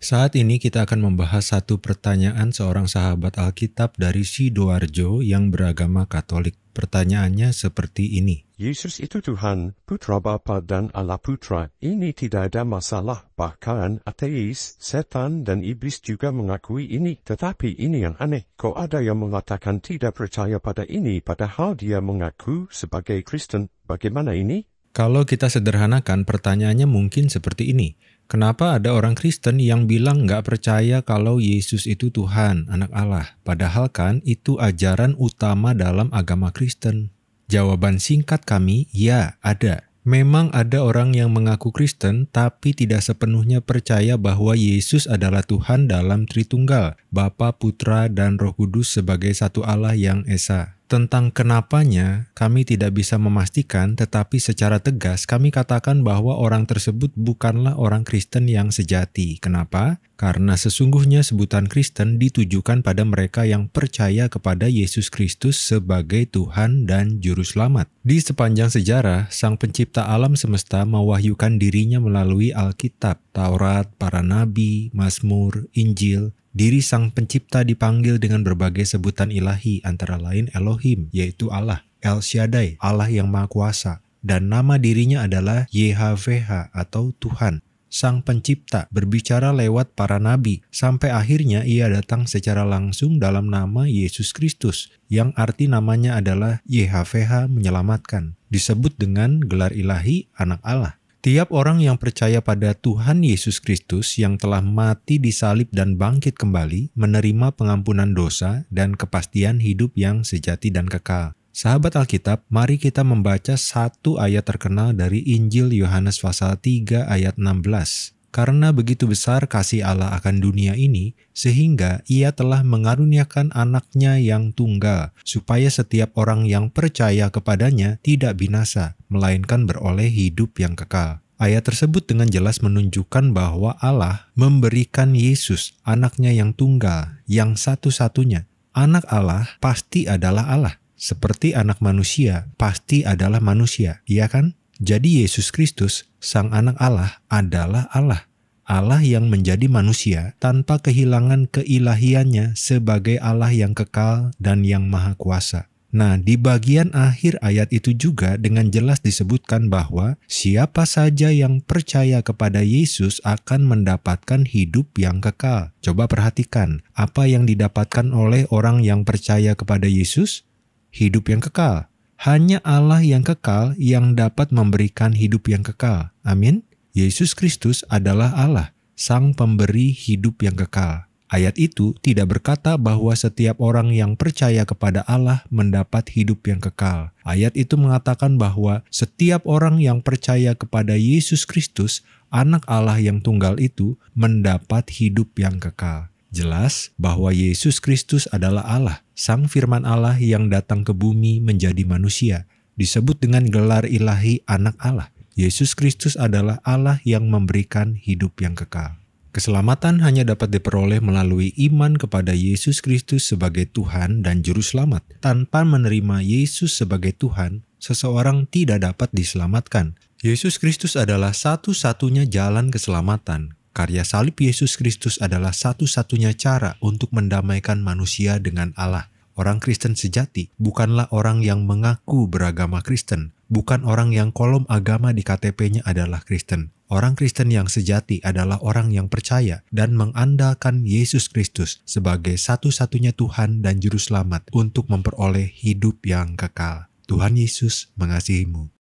Saat ini kita akan membahas satu pertanyaan seorang sahabat Alkitab dari Sidoarjo yang beragama Katolik. Pertanyaannya seperti ini. Yesus itu Tuhan, Putra Bapa dan Allah Putra. Ini tidak ada masalah, bahkan ateis, setan dan iblis juga mengakui ini. Tetapi ini yang aneh, kok ada yang mengatakan tidak percaya pada ini padahal dia mengaku sebagai Kristen. Bagaimana ini? Kalau kita sederhanakan, pertanyaannya mungkin seperti ini. Kenapa ada orang Kristen yang bilang nggak percaya kalau Yesus itu Tuhan, anak Allah? Padahal kan itu ajaran utama dalam agama Kristen. Jawaban singkat kami, ya ada. Memang ada orang yang mengaku Kristen tapi tidak sepenuhnya percaya bahwa Yesus adalah Tuhan dalam Tritunggal, Bapa, Putra, dan Roh Kudus sebagai satu Allah yang esa. Tentang kenapanya, kami tidak bisa memastikan, tetapi secara tegas kami katakan bahwa orang tersebut bukanlah orang Kristen yang sejati. Kenapa? Karena sesungguhnya sebutan Kristen ditujukan pada mereka yang percaya kepada Yesus Kristus sebagai Tuhan dan Juru Selamat. Di sepanjang sejarah, Sang Pencipta alam semesta mewahyukan dirinya melalui Alkitab, Taurat, para nabi, Mazmur, Injil, Diri Sang Pencipta dipanggil dengan berbagai sebutan ilahi antara lain Elohim, yaitu Allah, El Shaddai, Allah yang Maha Kuasa, dan nama dirinya adalah YHWH atau Tuhan. Sang Pencipta berbicara lewat para nabi, sampai akhirnya ia datang secara langsung dalam nama Yesus Kristus, yang arti namanya adalah YHVH menyelamatkan, disebut dengan gelar ilahi anak Allah. Tiap orang yang percaya pada Tuhan Yesus Kristus yang telah mati di salib dan bangkit kembali menerima pengampunan dosa dan kepastian hidup yang sejati dan kekal. Sahabat Alkitab, mari kita membaca satu ayat terkenal dari Injil Yohanes pasal 3 ayat 16 karena begitu besar kasih Allah akan dunia ini, sehingga ia telah mengaruniakan anaknya yang tunggal, supaya setiap orang yang percaya kepadanya tidak binasa, melainkan beroleh hidup yang kekal. Ayat tersebut dengan jelas menunjukkan bahwa Allah memberikan Yesus, anaknya yang tunggal, yang satu-satunya. Anak Allah pasti adalah Allah, seperti anak manusia pasti adalah manusia, iya kan? Jadi Yesus Kristus, Sang Anak Allah, adalah Allah. Allah yang menjadi manusia tanpa kehilangan keilahiannya sebagai Allah yang kekal dan yang maha kuasa. Nah, di bagian akhir ayat itu juga dengan jelas disebutkan bahwa siapa saja yang percaya kepada Yesus akan mendapatkan hidup yang kekal. Coba perhatikan, apa yang didapatkan oleh orang yang percaya kepada Yesus? Hidup yang kekal. Hanya Allah yang kekal yang dapat memberikan hidup yang kekal. Amin. Yesus Kristus adalah Allah, Sang Pemberi hidup yang kekal. Ayat itu tidak berkata bahwa setiap orang yang percaya kepada Allah mendapat hidup yang kekal. Ayat itu mengatakan bahwa setiap orang yang percaya kepada Yesus Kristus, Anak Allah yang tunggal itu, mendapat hidup yang kekal jelas bahwa Yesus Kristus adalah Allah, Sang Firman Allah yang datang ke bumi menjadi manusia, disebut dengan gelar ilahi Anak Allah. Yesus Kristus adalah Allah yang memberikan hidup yang kekal. Keselamatan hanya dapat diperoleh melalui iman kepada Yesus Kristus sebagai Tuhan dan Juru Selamat. Tanpa menerima Yesus sebagai Tuhan, seseorang tidak dapat diselamatkan. Yesus Kristus adalah satu-satunya jalan keselamatan Karya salib Yesus Kristus adalah satu-satunya cara untuk mendamaikan manusia dengan Allah. Orang Kristen sejati bukanlah orang yang mengaku beragama Kristen, bukan orang yang kolom agama di KTP-nya adalah Kristen. Orang Kristen yang sejati adalah orang yang percaya dan mengandalkan Yesus Kristus sebagai satu-satunya Tuhan dan Juru Selamat untuk memperoleh hidup yang kekal. Tuhan Yesus mengasihimu.